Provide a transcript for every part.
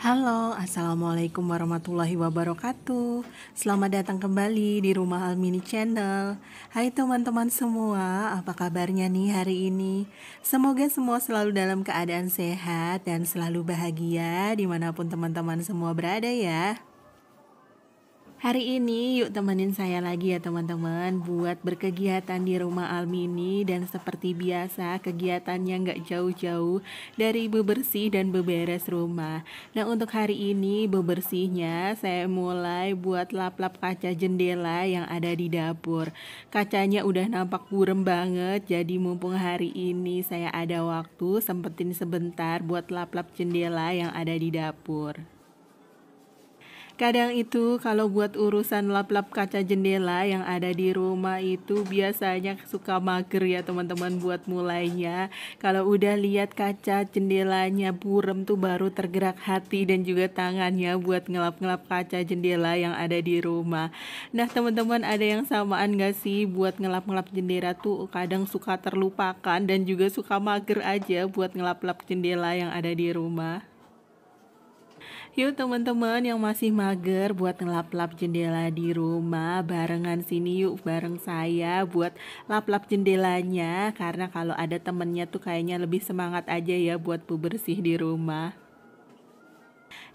Halo, Assalamualaikum warahmatullahi wabarakatuh Selamat datang kembali di Rumah Almini Channel Hai teman-teman semua, apa kabarnya nih hari ini? Semoga semua selalu dalam keadaan sehat dan selalu bahagia dimanapun teman-teman semua berada ya Hari ini yuk temenin saya lagi ya teman-teman buat berkegiatan di rumah Almini dan seperti biasa kegiatannya nggak jauh-jauh dari bebersih dan beberes rumah. Nah untuk hari ini bebersihnya saya mulai buat lap-lap kaca jendela yang ada di dapur. Kacanya udah nampak burem banget jadi mumpung hari ini saya ada waktu sempetin sebentar buat lap-lap jendela yang ada di dapur. Kadang itu kalau buat urusan lap-lap kaca jendela yang ada di rumah itu biasanya suka mager ya teman-teman buat mulainya. Kalau udah lihat kaca jendelanya burem tuh baru tergerak hati dan juga tangannya buat ngelap-ngelap kaca jendela yang ada di rumah. Nah teman-teman ada yang samaan gak sih buat ngelap-ngelap jendela tuh kadang suka terlupakan dan juga suka mager aja buat ngelap ngelap jendela yang ada di rumah. Yuk teman-teman yang masih mager buat ngelap-lap jendela di rumah Barengan sini yuk bareng saya buat lap-lap jendelanya Karena kalau ada temennya tuh kayaknya lebih semangat aja ya buat bebersih di rumah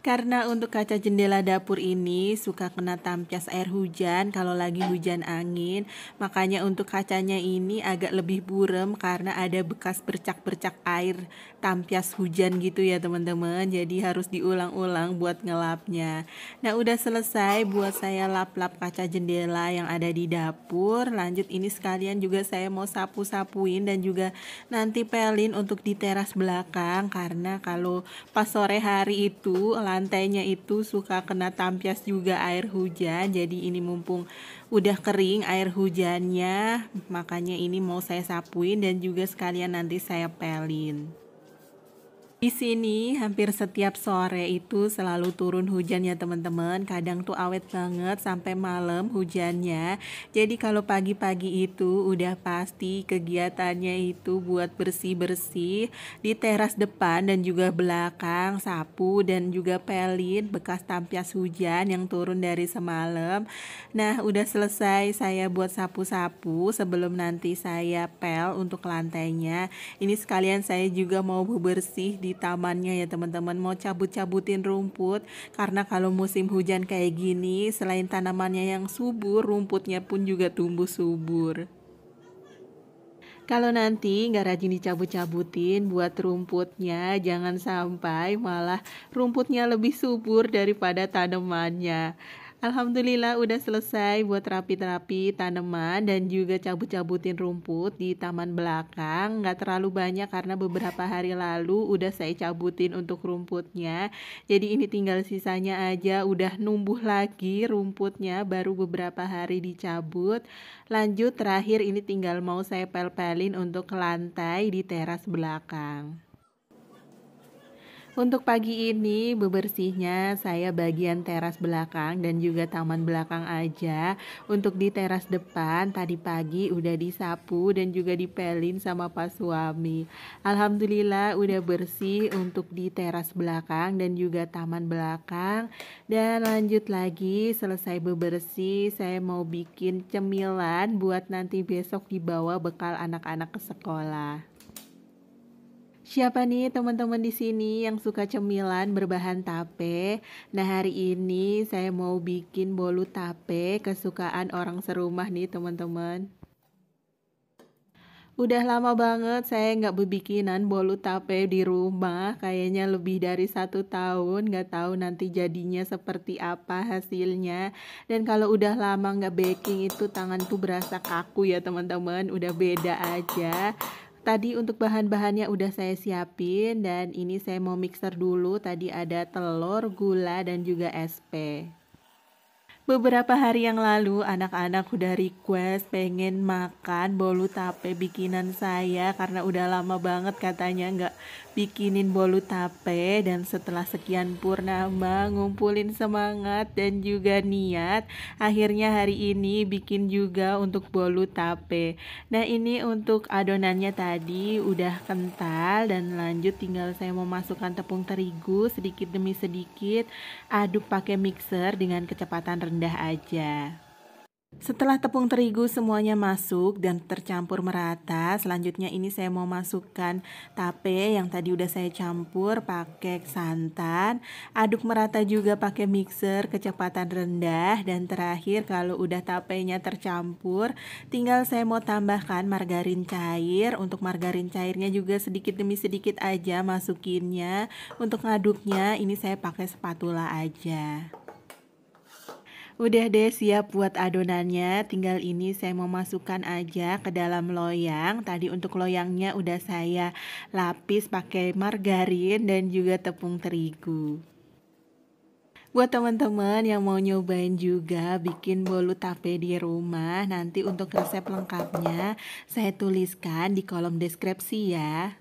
karena untuk kaca jendela dapur ini suka kena tampias air hujan kalau lagi hujan angin, makanya untuk kacanya ini agak lebih burem karena ada bekas bercak-bercak air tampias hujan gitu ya teman-teman. Jadi harus diulang-ulang buat ngelapnya. Nah udah selesai buat saya lap-lap kaca jendela yang ada di dapur. Lanjut ini sekalian juga saya mau sapu-sapuin dan juga nanti pelin untuk di teras belakang karena kalau pas sore hari itu lantainya itu suka kena tampias juga air hujan jadi ini mumpung udah kering air hujannya makanya ini mau saya sapuin dan juga sekalian nanti saya pelin di sini hampir setiap sore itu selalu turun hujan ya teman-teman. Kadang tuh awet banget sampai malam hujannya. Jadi kalau pagi-pagi itu udah pasti kegiatannya itu buat bersih-bersih di teras depan dan juga belakang, sapu dan juga pelin bekas tampias hujan yang turun dari semalam. Nah, udah selesai saya buat sapu-sapu sebelum nanti saya pel untuk lantainya. Ini sekalian saya juga mau bersih di tamannya ya teman-teman mau cabut-cabutin rumput karena kalau musim hujan kayak gini selain tanamannya yang subur rumputnya pun juga tumbuh subur. Kalau nanti nggak rajin dicabut-cabutin buat rumputnya, jangan sampai malah rumputnya lebih subur daripada tanamannya. Alhamdulillah udah selesai buat terapi-terapi tanaman dan juga cabut-cabutin rumput di taman belakang. Nggak terlalu banyak karena beberapa hari lalu udah saya cabutin untuk rumputnya. Jadi ini tinggal sisanya aja udah numbuh lagi rumputnya baru beberapa hari dicabut. Lanjut terakhir ini tinggal mau saya pel-pelin untuk lantai di teras belakang. Untuk pagi ini bebersihnya saya bagian teras belakang dan juga taman belakang aja. Untuk di teras depan tadi pagi udah disapu dan juga dipelin sama Pak suami. Alhamdulillah udah bersih untuk di teras belakang dan juga taman belakang. Dan lanjut lagi selesai bebersih saya mau bikin cemilan buat nanti besok dibawa bekal anak-anak ke sekolah. Siapa nih teman-teman di sini yang suka cemilan berbahan tape? Nah, hari ini saya mau bikin bolu tape kesukaan orang serumah nih, teman-teman. Udah lama banget saya nggak berbikinan bolu tape di rumah, kayaknya lebih dari satu tahun, nggak tahu nanti jadinya seperti apa hasilnya. Dan kalau udah lama nggak baking itu tangan tuh berasa kaku ya teman-teman, udah beda aja. Tadi untuk bahan-bahannya udah saya siapin dan ini saya mau mixer dulu. Tadi ada telur, gula, dan juga SP. Beberapa hari yang lalu anak-anak udah request pengen makan bolu tape bikinan saya karena udah lama banget katanya nggak bikinin bolu tape dan setelah sekian purnama ngumpulin semangat dan juga niat akhirnya hari ini bikin juga untuk bolu tape. Nah ini untuk adonannya tadi udah kental dan lanjut tinggal saya mau masukkan tepung terigu sedikit demi sedikit aduk pakai mixer dengan kecepatan rendah rendah aja. Setelah tepung terigu semuanya masuk dan tercampur merata, selanjutnya ini saya mau masukkan tape yang tadi udah saya campur pakai santan. Aduk merata juga pakai mixer kecepatan rendah dan terakhir kalau udah tapenya tercampur, tinggal saya mau tambahkan margarin cair. Untuk margarin cairnya juga sedikit demi sedikit aja masukinnya. Untuk ngaduknya ini saya pakai spatula aja. Udah deh siap buat adonannya, tinggal ini saya mau masukkan aja ke dalam loyang. Tadi untuk loyangnya udah saya lapis pakai margarin dan juga tepung terigu. Buat teman-teman yang mau nyobain juga bikin bolu tape di rumah, nanti untuk resep lengkapnya saya tuliskan di kolom deskripsi ya.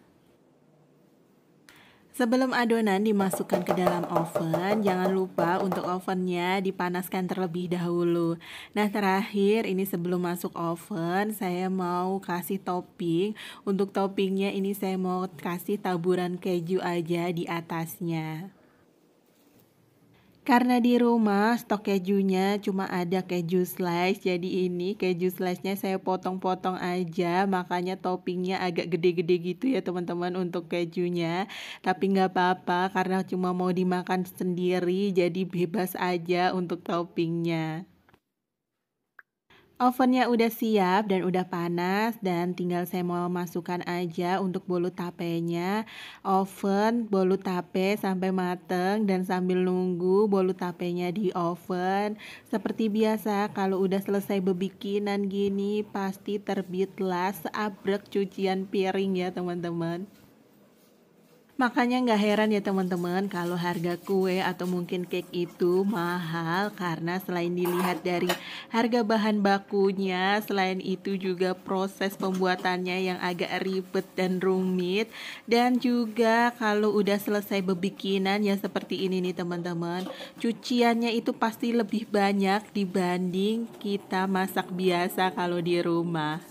Sebelum adonan dimasukkan ke dalam oven, jangan lupa untuk ovennya dipanaskan terlebih dahulu. Nah, terakhir ini sebelum masuk oven, saya mau kasih topping. Untuk toppingnya ini saya mau kasih taburan keju aja di atasnya. Karena di rumah stok kejunya cuma ada keju slice, jadi ini keju slice-nya saya potong-potong aja, makanya toppingnya agak gede-gede gitu ya teman-teman untuk kejunya. Tapi nggak apa-apa karena cuma mau dimakan sendiri, jadi bebas aja untuk toppingnya. Ovennya udah siap dan udah panas dan tinggal saya mau masukkan aja untuk bolu tapenya. Oven bolu tape sampai mateng dan sambil nunggu bolu tapenya di oven. Seperti biasa kalau udah selesai bebikinan gini pasti terbitlah seabrek cucian piring ya teman-teman. Makanya nggak heran ya teman-teman kalau harga kue atau mungkin cake itu mahal karena selain dilihat dari harga bahan bakunya, selain itu juga proses pembuatannya yang agak ribet dan rumit dan juga kalau udah selesai bebikinan ya seperti ini nih teman-teman, cuciannya itu pasti lebih banyak dibanding kita masak biasa kalau di rumah.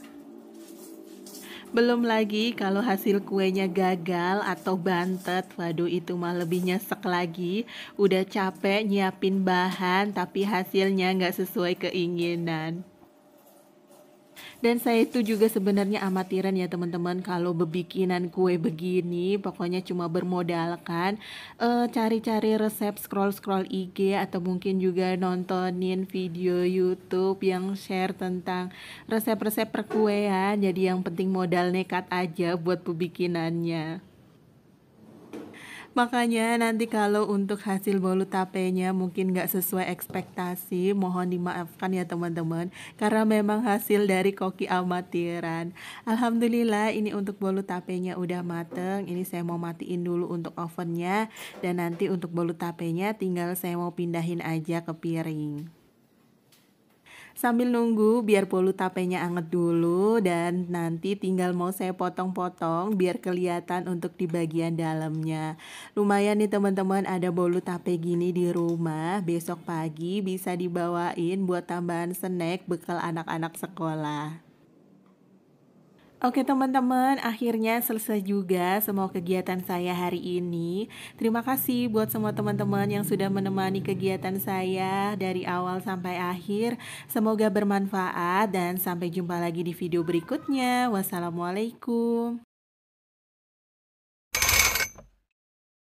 Belum lagi kalau hasil kuenya gagal atau bantet, waduh itu mah lebih nyesek lagi. Udah capek nyiapin bahan tapi hasilnya nggak sesuai keinginan. Dan saya itu juga sebenarnya amatiran ya teman-teman kalau bebikinan kue begini pokoknya cuma bermodalkan eh, cari-cari e, resep scroll-scroll IG atau mungkin juga nontonin video YouTube yang share tentang resep-resep perkuean. Jadi yang penting modal nekat aja buat bebikinannya. Makanya nanti kalau untuk hasil bolu tapenya mungkin nggak sesuai ekspektasi, mohon dimaafkan ya teman-teman. Karena memang hasil dari koki amatiran. Alhamdulillah ini untuk bolu tapenya udah mateng. Ini saya mau matiin dulu untuk ovennya. Dan nanti untuk bolu tapenya tinggal saya mau pindahin aja ke piring. Sambil nunggu biar bolu tapenya anget dulu dan nanti tinggal mau saya potong-potong biar kelihatan untuk di bagian dalamnya. Lumayan nih teman-teman ada bolu tape gini di rumah. Besok pagi bisa dibawain buat tambahan snack bekal anak-anak sekolah. Oke teman-teman, akhirnya selesai juga semua kegiatan saya hari ini. Terima kasih buat semua teman-teman yang sudah menemani kegiatan saya dari awal sampai akhir. Semoga bermanfaat dan sampai jumpa lagi di video berikutnya. Wassalamualaikum.